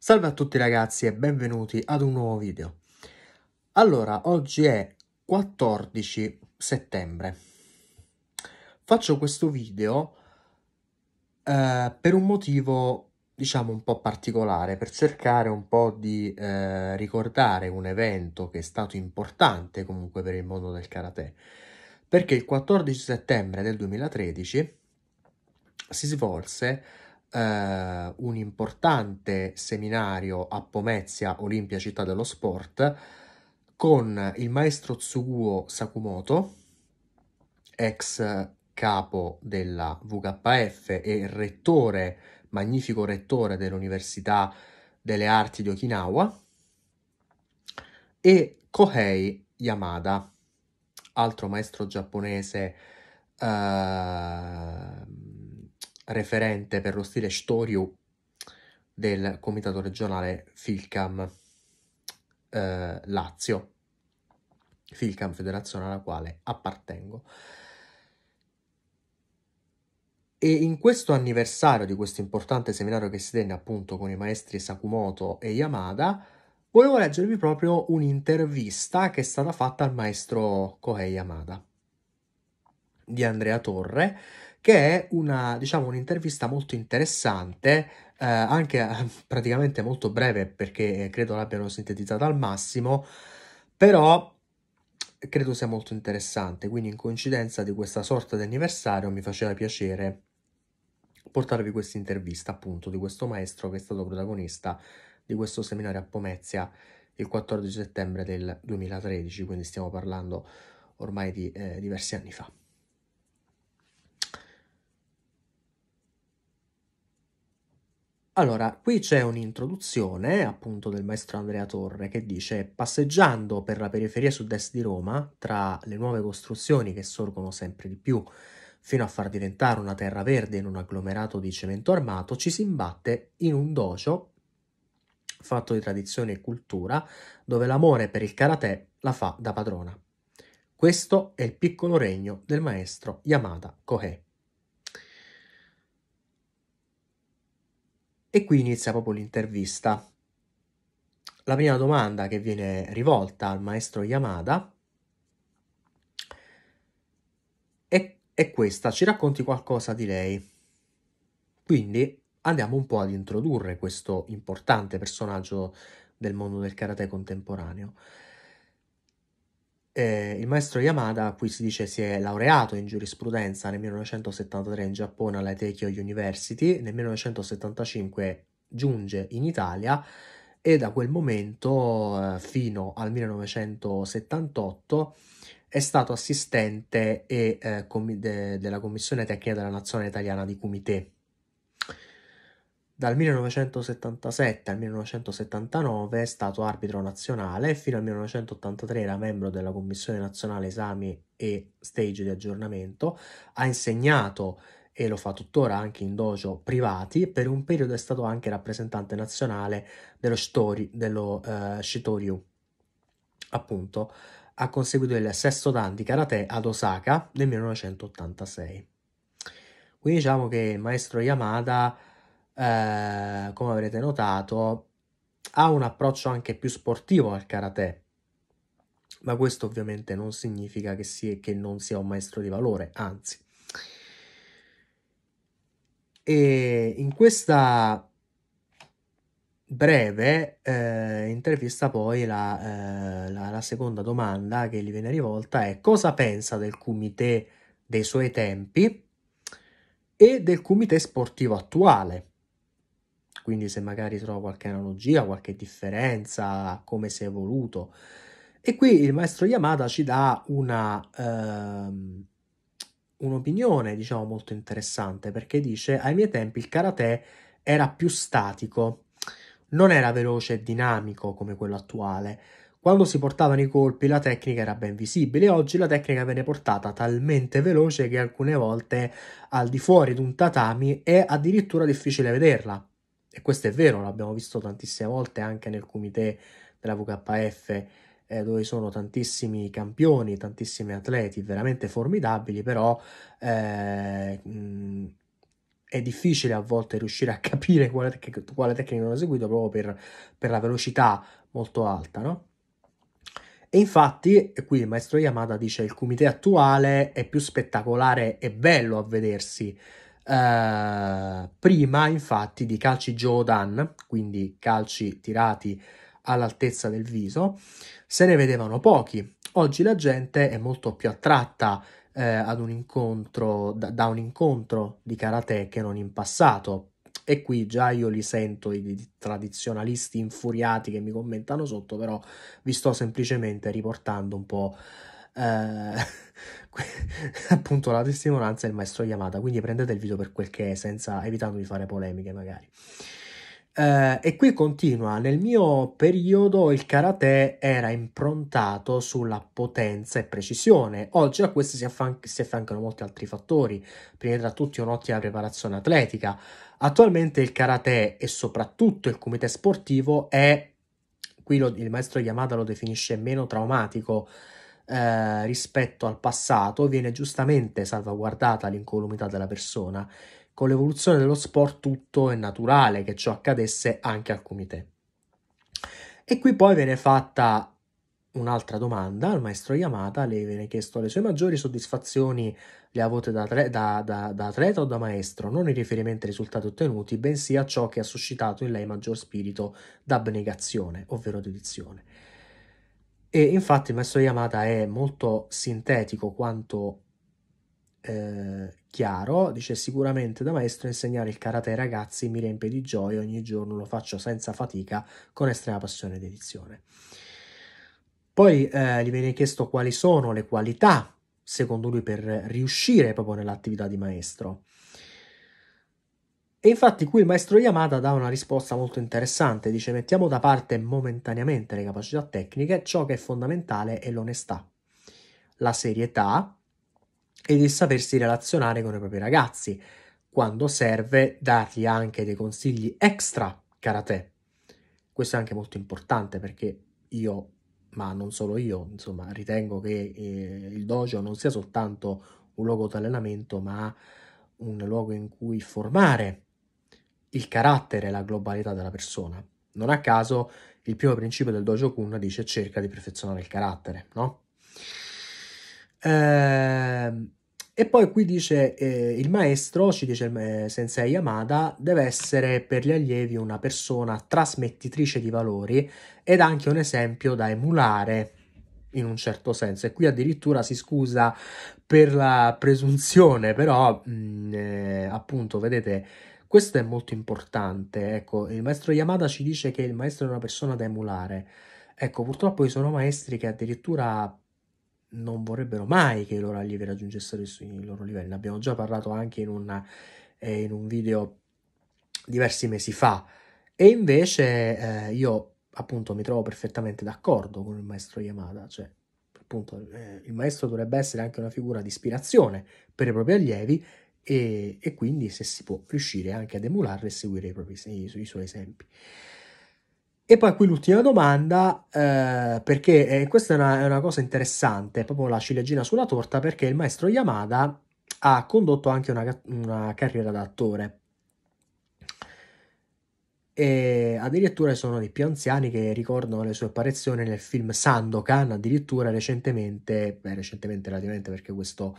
Salve a tutti ragazzi e benvenuti ad un nuovo video. Allora, oggi è 14 settembre. Faccio questo video eh, per un motivo, diciamo, un po' particolare, per cercare un po' di eh, ricordare un evento che è stato importante comunque per il mondo del karate. Perché il 14 settembre del 2013 si svolse eh, un importante seminario a Pomezia, Olimpia Città dello Sport, con il maestro Tsuguo Sakumoto, ex capo della VKF e rettore, magnifico rettore dell'Università delle Arti di Okinawa, e Kohei Yamada, altro maestro giapponese eh, referente per lo stile Storiu del comitato regionale Filcam eh, Lazio, Filcam federazione alla quale appartengo. E in questo anniversario di questo importante seminario che si tenne appunto con i maestri Sakumoto e Yamada, volevo leggervi proprio un'intervista che è stata fatta al maestro Kohei Yamada di Andrea Torre, che è una, diciamo, un'intervista molto interessante, eh, anche eh, praticamente molto breve perché credo l'abbiano sintetizzata al massimo, però credo sia molto interessante, quindi in coincidenza di questa sorta di anniversario mi faceva piacere portarvi questa intervista appunto di questo maestro che è stato protagonista di questo seminario a Pomezia il 14 settembre del 2013, quindi stiamo parlando ormai di eh, diversi anni fa. Allora, qui c'è un'introduzione appunto del maestro Andrea Torre che dice passeggiando per la periferia sud-est di Roma, tra le nuove costruzioni che sorgono sempre di più fino a far diventare una terra verde in un agglomerato di cemento armato, ci si imbatte in un dojo fatto di tradizione e cultura, dove l'amore per il karate la fa da padrona. Questo è il piccolo regno del maestro Yamada Kohei. E qui inizia proprio l'intervista. La prima domanda che viene rivolta al maestro Yamada è, è questa, ci racconti qualcosa di lei? Quindi andiamo un po' ad introdurre questo importante personaggio del mondo del karate contemporaneo. Eh, il maestro Yamada, a cui si dice si è laureato in giurisprudenza nel 1973 in Giappone alla Teikyo University, nel 1975 giunge in Italia e da quel momento eh, fino al 1978 è stato assistente e, eh, com- de- della Commissione Tecnica della Nazione Italiana di Comité. Dal 1977 al 1979 è stato arbitro nazionale e fino al 1983 era membro della Commissione Nazionale Esami e Stage di aggiornamento. Ha insegnato e lo fa tuttora anche in dojo privati. Per un periodo è stato anche rappresentante nazionale dello, story, dello uh, eh, Shitoryu. Appunto, ha conseguito il sesto dan di karate ad Osaka nel 1986. Quindi diciamo che il maestro Yamada eh, come avrete notato, ha un approccio anche più sportivo al karate. Ma questo ovviamente non significa che, sia, che non sia un maestro di valore, anzi. E in questa breve eh, intervista poi la, eh, la, la, seconda domanda che gli viene rivolta è cosa pensa del comité dei suoi tempi e del comité sportivo attuale quindi se magari trova qualche analogia, qualche differenza, come si è evoluto. E qui il maestro Yamada ci dà una, ehm, un'opinione, diciamo, molto interessante, perché dice ai miei tempi il karate era più statico, non era veloce e dinamico come quello attuale. Quando si portavano i colpi la tecnica era ben visibile, oggi la tecnica viene portata talmente veloce che alcune volte al di fuori di un tatami è addirittura difficile vederla e questo è vero, l'abbiamo visto tantissime volte anche nel comité della VKF eh, dove sono tantissimi campioni, tantissimi atleti veramente formidabili, però eh, mh, è difficile a volte riuscire a capire quale, che, quale tecnica hanno eseguito proprio per, per, la velocità molto alta, no? E infatti, e qui il maestro Yamada dice, il comité attuale è più spettacolare e bello a vedersi, eh, prima infatti di calci Jodan, quindi calci tirati all'altezza del viso, se ne vedevano pochi. Oggi la gente è molto più attratta eh, ad un incontro, da, da, un incontro di karate che non in passato. E qui già io li sento i, i tradizionalisti infuriati che mi commentano sotto, però vi sto semplicemente riportando un po'. Eh, appunto la testimonianza del maestro Yamada, quindi prendete il video per quel che è, senza, evitando di fare polemiche magari. Uh, e qui continua, nel mio periodo il karate era improntato sulla potenza e precisione, oggi a questo si, affian- si affiancano molti altri fattori, prima di tutti un'ottima preparazione atletica. Attualmente il karate e soprattutto il comité sportivo è, qui lo, il maestro Yamada lo definisce meno traumatico, eh, rispetto al passato viene giustamente salvaguardata l'incolumità della persona. Con l'evoluzione dello sport tutto è naturale che ciò accadesse anche al comitè. E qui poi viene fatta un'altra domanda al maestro Yamada, le viene chiesto le sue maggiori soddisfazioni le ha avute da, da, da, da, atleta o da maestro, non in riferimento ai risultati ottenuti, bensì a ciò che ha suscitato in lei maggior spirito d'abnegazione, ovvero dedizione. E infatti il maestro Yamada è molto sintetico quanto eh, chiaro, dice sicuramente da maestro insegnare il karate ai ragazzi mi riempie di gioia, ogni giorno lo faccio senza fatica, con estrema passione ed edizione. Poi eh, gli viene chiesto quali sono le qualità secondo lui per riuscire proprio nell'attività di maestro. E infatti qui il maestro Yamada dà una risposta molto interessante, dice mettiamo da parte momentaneamente le capacità tecniche, ciò che è fondamentale è l'onestà, la serietà ed il sapersi relazionare con i propri ragazzi, quando serve dargli anche dei consigli extra karate. Questo è anche molto importante perché io, ma non solo io, insomma, ritengo che eh, il dojo non sia soltanto un luogo di allenamento, ma un luogo in cui formare il carattere e la globalità della persona. Non a caso il primo principio del Dojo Kun dice cerca di perfezionare il carattere, no? Ehm, e poi qui dice eh, il maestro, ci dice eh, Sensei Yamada, deve essere per gli allievi una persona trasmettitrice di valori ed anche un esempio da emulare in un certo senso e qui addirittura si scusa per la presunzione però mh, mm, eh, appunto vedete questo è molto importante, ecco, il maestro Yamada ci dice che il maestro è una persona da emulare. Ecco, purtroppo ci sono maestri che addirittura non vorrebbero mai che i loro allievi raggiungessero i loro livelli. Ne abbiamo già parlato anche in, una, eh, in un video diversi mesi fa. E invece eh, io appunto mi trovo perfettamente d'accordo con il maestro Yamada, cioè appunto eh, il maestro dovrebbe essere anche una figura di ispirazione per i propri allievi e, e quindi se si può riuscire anche ad emularle e seguire i, propri, i, i suoi esempi. E poi qui l'ultima domanda, eh, perché eh, questa è una, è una, cosa interessante, proprio la ciliegina sulla torta, perché il maestro Yamada ha condotto anche una, una carriera da attore. E addirittura sono dei più anziani che ricordano le sue apparizioni nel film Sandokan, addirittura recentemente, beh, recentemente relativamente perché questo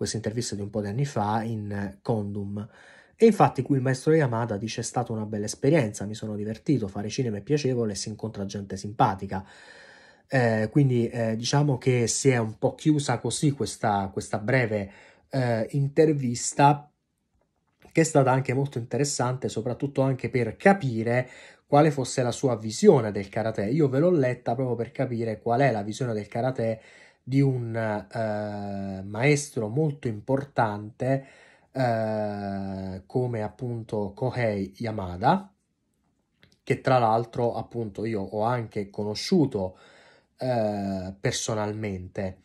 questa intervista di un po' di anni fa in eh, Condum. E infatti qui il maestro Yamada dice è stata una bella esperienza, mi sono divertito, fare cinema è piacevole, si incontra gente simpatica. Eh, quindi eh, diciamo che si è un po' chiusa così questa, questa breve eh, intervista che è stata anche molto interessante, soprattutto anche per capire quale fosse la sua visione del karate. Io ve l'ho letta proprio per capire qual è la visione del karate di un eh, maestro molto importante eh, come appunto Kohei Yamada, che tra l'altro appunto io ho anche conosciuto eh, personalmente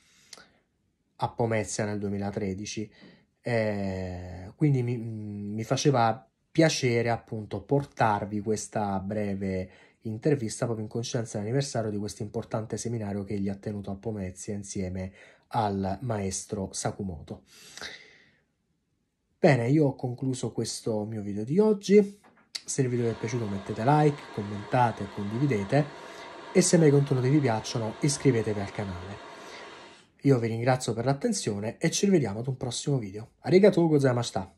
a Pomezia nel 2013. Eh, quindi mi, mi faceva piacere appunto portarvi questa breve intervista proprio in coscienza dell'anniversario di questo importante seminario che egli ha tenuto a Pomezia insieme al maestro Sakumoto. Bene, io ho concluso questo mio video di oggi. Se il video vi è piaciuto mettete like, commentate, condividete e se i miei contenuti vi piacciono iscrivetevi al canale. Io vi ringrazio per l'attenzione e ci rivediamo ad un prossimo video. Arigatou gozaimashita!